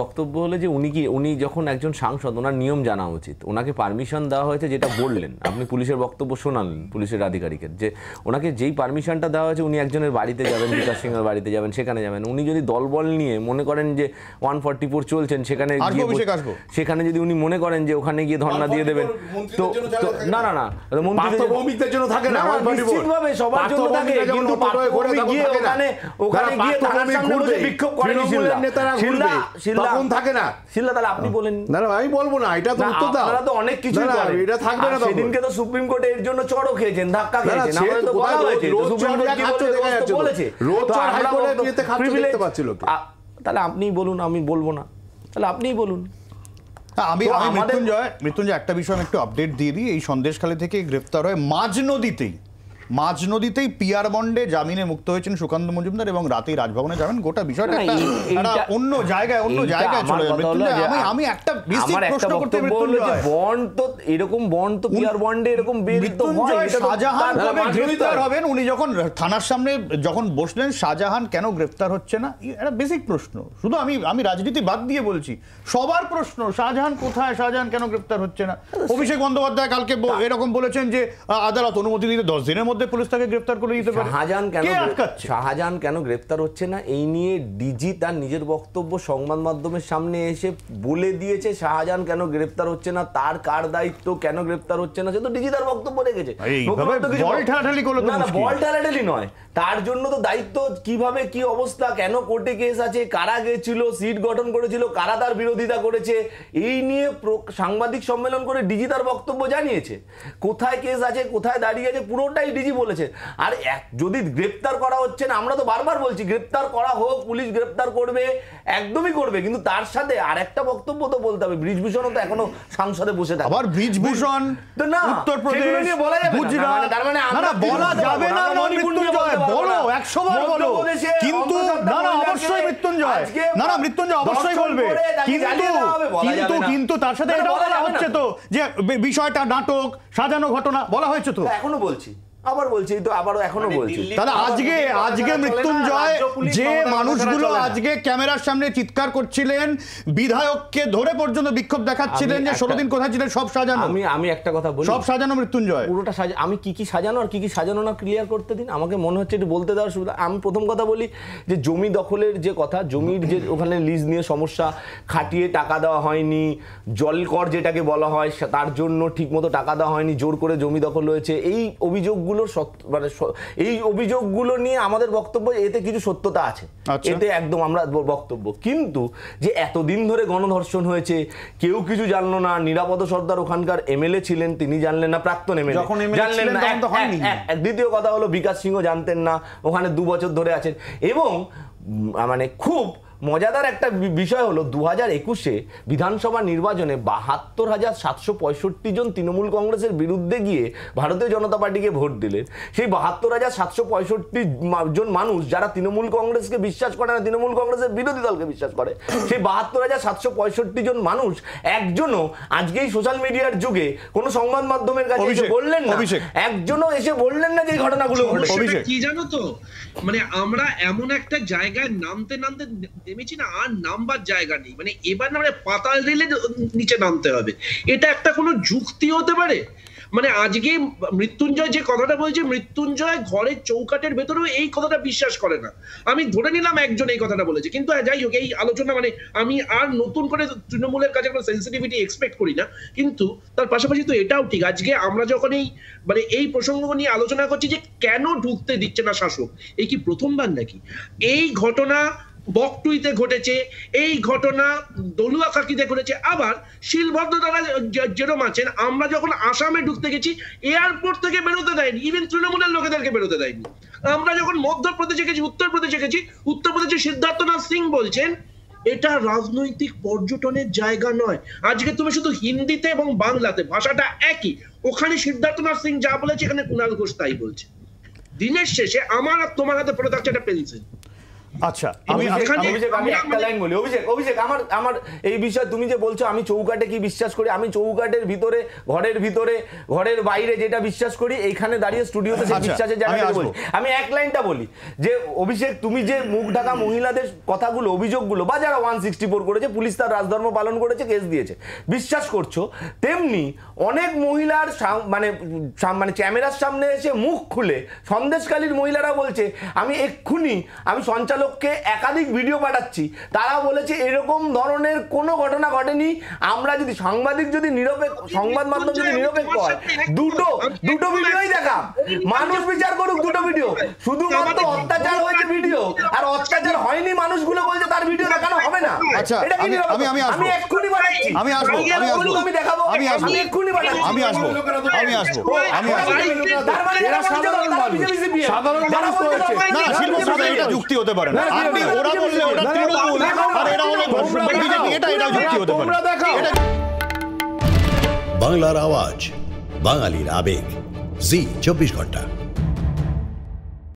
বক্তব্য উনি কি উনি যখন একজন সাংসদ ওনার নিয়ম জানা উচিত ওনাকে পারমিশন দেওয়া হয়েছে যেটা বললেন আপনি পুলিশের বক্তব্য শোনালেন পুলিশের আধিকারিকের যে ওনাকে যেই পারমিশনটা দেওয়া উনি একজনের বাড়িতে যাবেন সিংহের বাড়িতে যাবেন সেখানে যাবেন উনি যদি নিয়ে মনে করেন যে ওয়ান ফোর চলছেন সেখানে সেখানে যদি উনি মনে করেন যে ওখানে গিয়ে ধর্ণা দিয়ে দেবেন তো না না না থাকে না সবার জন্য ওখানে গিয়ে বিক্ষোভ নেতারা ঘুরবে তখন থাকে না শিল্লা তাহলে আপনি বলেন না না আমি বলবো না এটা তো উত্তর দাও আপনারা তো অনেক কিছু করেন এটা থাকবে না সেদিনকে তো সুপ্রিম এর জন্য খেয়েছেন ধাক্কা খেয়েছেন তো বলা হয়েছে সুপ্রিম কোর্ট কি বলেছে রোজ হাইকোর্টে খাচ্ছে দেখতে তাহলে আপনিই বলুন আমি বলবো না তাহলে আপনিই বলুন আমি আমি মৃত্যুঞ্জয় মৃত্যুঞ্জয় একটা বিষয় আমি একটু আপডেট দিয়ে দিই এই সন্দেশখালী থেকে গ্রেফতার হয় মাঝ নদীতেই মাঝ নদীতেই পিয়ার বন্ডে জামিনে মুক্ত হয়েছেন সুকান্ত মজুমদার এবং রাতেই রাজভবনে যাবেন গোটা বিষয়টা অন্য জায়গায় অন্য জায়গায় চলে যাবে আমি একটা বিস্তৃত প্রশ্ন করতে মৃত্যুঞ্জয় বন্ড তো এরকম বন্ড তো পিয়ার বন্ডে এরকম বের তো হয় শাহজাহান কবে গ্রেফতার হবেন উনি যখন থানার সামনে যখন বসলেন শাহজাহান কেন গ্রেফতার হচ্ছে না এটা বেসিক প্রশ্ন শুধু আমি আমি রাজনীতি বাদ দিয়ে বলছি সবার প্রশ্ন শাহজাহান কোথায় শাহজাহান কেন গ্রেফতার হচ্ছে না আচ্ছা, অভিষেক বন্দ্যোপাধ্যায় কালকে এরকম বলেছেন যে আদালত অনুমতি দিতে দশ দিনের মধ্যে মধ্যে পুলিশ তাকে গ্রেফতার করে দিতে পারে শাহজাহান কেন শাহজাহান কেন গ্রেফতার হচ্ছে না এই নিয়ে ডিজি তার নিজের বক্তব্য সংবাদ মাধ্যমের সামনে এসে বলে দিয়েছে শাহজাহান কেন গ্রেফতার হচ্ছে না তার কার দায়িত্ব কেন গ্রেফতার হচ্ছে না সে তো ডিজি তার বক্তব্য রেখেছে বল ঠাঠালি করলে না না বল ঠাঠালি নয় তার জন্য তো দায়িত্ব কিভাবে কি অবস্থা কেন কোর্টে কেস আছে কারা গেছিল সিট গঠন করেছিল কারা তার বিরোধিতা করেছে এই নিয়ে সাংবাদিক সম্মেলন করে ডিজি তার বক্তব্য জানিয়েছে কোথায় কেস আছে কোথায় দাঁড়িয়ে আছে পুরোটাই ডিজি ডিআইজি বলেছে আর যদি গ্রেপ্তার করা হচ্ছে না আমরা তো বারবার বলছি গ্রেপ্তার করা হোক পুলিশ গ্রেপ্তার করবে একদমই করবে কিন্তু তার সাথে আর একটা বক্তব্য তো বলতে হবে ব্রিজভূষণও তো এখনো সংসদে বসে থাকে আবার ব্রিজভূষণ তো না উত্তরপ্রদেশ বলা যাবে গুজরাট তার মানে আমরা বলা যাবে না মৃত্যুঞ্জয় বলো বার বলো কিন্তু না না অবশ্যই মৃত্যুঞ্জয় না না মৃত্যুঞ্জয় অবশ্যই বলবে কিন্তু কিন্তু কিন্তু তার সাথে বলা হচ্ছে তো যে বিষয়টা নাটক সাজানো ঘটনা বলা হয়েছে তো এখনো বলছি আবার বলছি তো আবারও এখনো মানে বলছি তাহলে আজকে আজকে মৃত্যুঞ্জয় যে মানুষগুলো আজকে ক্যামেরার সামনে চিৎকার করছিলেন বিধায়ককে ধরে পর্যন্ত বিক্ষোভ দেখাচ্ছিলেন যে ষোলো দিন কোথায় ছিলেন সব সাজানো আমি আমি একটা কথা বলি সব সাজানো মৃত্যুঞ্জয় পুরোটা সাজা আমি কি কি সাজানো আর কি কি সাজানো না ক্লিয়ার করতে দিন আমাকে মনে হচ্ছে একটু বলতে দেওয়ার সুবিধা আমি প্রথম কথা বলি যে জমি দখলের যে কথা জমির যে ওখানে লিজ নিয়ে সমস্যা খাটিয়ে টাকা দেওয়া হয়নি জল কর যেটাকে বলা হয় তার জন্য ঠিকমতো টাকা দেওয়া হয়নি জোর করে জমি দখল হয়েছে এই অভিযোগগুলো অভিযোগগুলোর মানে এই অভিযোগগুলো নিয়ে আমাদের বক্তব্য এতে কিছু সত্যতা আছে আচ্ছা। এতে একদম আমরা বক্তব্য কিন্তু যে এতদিন ধরে গণধর্ষণ হয়েছে কেউ কিছু জানলো না নিরাপদ সর্দার ওখানকার এমএলএ ছিলেন তিনি জানলেন না প্রাক্তন এমএলএ জানলেন না দ্বিতীয় কথা হলো বিকাশ সিংহ জানতেন না ওখানে দু বছর ধরে আছেন এবং মানে খুব মজাদার একটা বিষয় হলো দু হাজার একুশে বিধানসভা নির্বাচনে বাহাত্তর হাজার সাতশো পঁয়ষট্টি জন তৃণমূল কংগ্রেসের বিরুদ্ধে গিয়ে ভারতীয় জনতা পার্টিকে ভোট দিলেন সেই বাহাত্তর হাজার সাতশো পঁয়ষট্টি জন মানুষ যারা তৃণমূল কংগ্রেসকে বিশ্বাস করে না তৃণমূল কংগ্রেসের বিরোধী দলকে বিশ্বাস করে সেই বাহাত্তর হাজার সাতশো পঁয়ষট্টি জন মানুষ একজনও আজকে এই সোশ্যাল মিডিয়ার যুগে কোনো সংবাদ মাধ্যমের কাছে এসে বললেন না একজনও এসে বললেন না যে ঘটনাগুলো কি জানো তো মানে আমরা এমন একটা জায়গায় নামতে নামতে নেমেছি না আর নামবার জায়গা নেই মানে এবার না মানে পাতাল রেলে নিচে নামতে হবে এটা একটা কোনো যুক্তি হতে পারে মানে আজকে মৃত্যুঞ্জয় যে কথাটা বলছে মৃত্যুঞ্জয় ঘরের চৌকাটের ভেতরেও এই কথাটা বিশ্বাস করে না আমি ধরে নিলাম একজন এই কথাটা বলেছে কিন্তু হ্যাঁ, যাই হোক এই আলোচনা মানে আমি আর নতুন করে তৃণমূলের কাছে কোনো সেন্সিটিভিটি এক্সপেক্ট করি না কিন্তু তার পাশাপাশি তো এটাও ঠিক আজকে আমরা যখন এই মানে এই প্রসঙ্গ নিয়ে আলোচনা করছি যে কেন ঢুকতে দিচ্ছে না শাসক এই কি প্রথমবার নাকি এই ঘটনা বকটুইতে ঘটেছে এই ঘটনা দলুয়া খাকিতে ঘটেছে আবার শিলভদ্র দ্বারা যেরকম আছেন আমরা যখন আসামে ঢুকতে গেছি এয়ারপোর্ট থেকে বেরোতে দেয়নি ইভেন তৃণমূলের লোকেদেরকে বেরোতে দেয়নি আমরা যখন মধ্যপ্রদেশে গেছি উত্তরপ্রদেশে গেছি উত্তরপ্রদেশে সিদ্ধার্থনাথ সিং বলছেন এটা রাজনৈতিক পর্যটনের জায়গা নয় আজকে তুমি শুধু হিন্দিতে এবং বাংলাতে ভাষাটা একই ওখানে সিদ্ধার্থনাথ সিং যা বলেছে এখানে কুণাল ঘোষ তাই বলছে দিনের শেষে আমার আর তোমার হাতে পড়ে থাকছে একটা পেন্সিল আচ্ছা আমি অভিষেক আমি একটা লাইন বলি অভিষেক অভিষেক আমার আমার এই তুমি যে বলছো আমি চৌকাটে কি বিশ্বাস করি আমি চৌকাটের ভিতরে ঘরের ভিতরে ঘরের বাইরে যেটা বিশ্বাস করি এইখানে দাঁড়িয়ে স্টুডিওতে সেই আচ্ছা, বিশ্বাসের জায়গাটা বলি আমি এক লাইনটা বলি যে অভিষেক তুমি যে মুখ ঢাকা মহিলাদের কথাগুলো অভিযোগগুলো বা যারা ওয়ান সিক্সটি ফোর করেছে পুলিশ তার রাজধর্ম পালন করেছে কেস দিয়েছে বিশ্বাস করছো তেমনি অনেক মহিলার মানে মানে ক্যামেরার সামনে এসে মুখ খুলে সন্দেশকালীর মহিলারা বলছে আমি এক্ষুনি আমি সঞ্চালক লোককে একাধিক ভিডিও পাঠাচ্ছি তারা বলেছে এরকম ধরনের কোনো ঘটনা ঘটেনি আমরা যদি সাংবাদিক যদি নিরপেক্ষ সংবাদ মাধ্যম যদি নিরপেক্ষ হয় দুটো দুটো ভিডিওই দেখা মানুষ বিচার করুক দুটো ভিডিও শুধুমাত্র অত্যাচার হয়েছে ভিডিও আর অত্যাচার হয়নি মানুষগুলো বলছে তার ভিডিও দেখানো হবে না আচ্ছা আমি আমি আমি এক্ষুনি পাঠাচ্ছি আমি আসবো আমি আসবো আমি দেখাবো আমি আসবো এক্ষুনি পাঠাচ্ছি আমি আসবো আমি আসবো আমি আসবো মানে- মানে- এরা মানে- সাধারণ মানুষ সাধারণ মানুষ তো হচ্ছে না শিল্প এটা যুক্তি হতে পারে না আপনি ওরা বললে ওরা তৃণমূল আর এরা বিজেপি এটা এটা যুক্তি হতে পারে বাংলার আওয়াজ বাঙালির আবেগ জি চব্বিশ ঘন্টা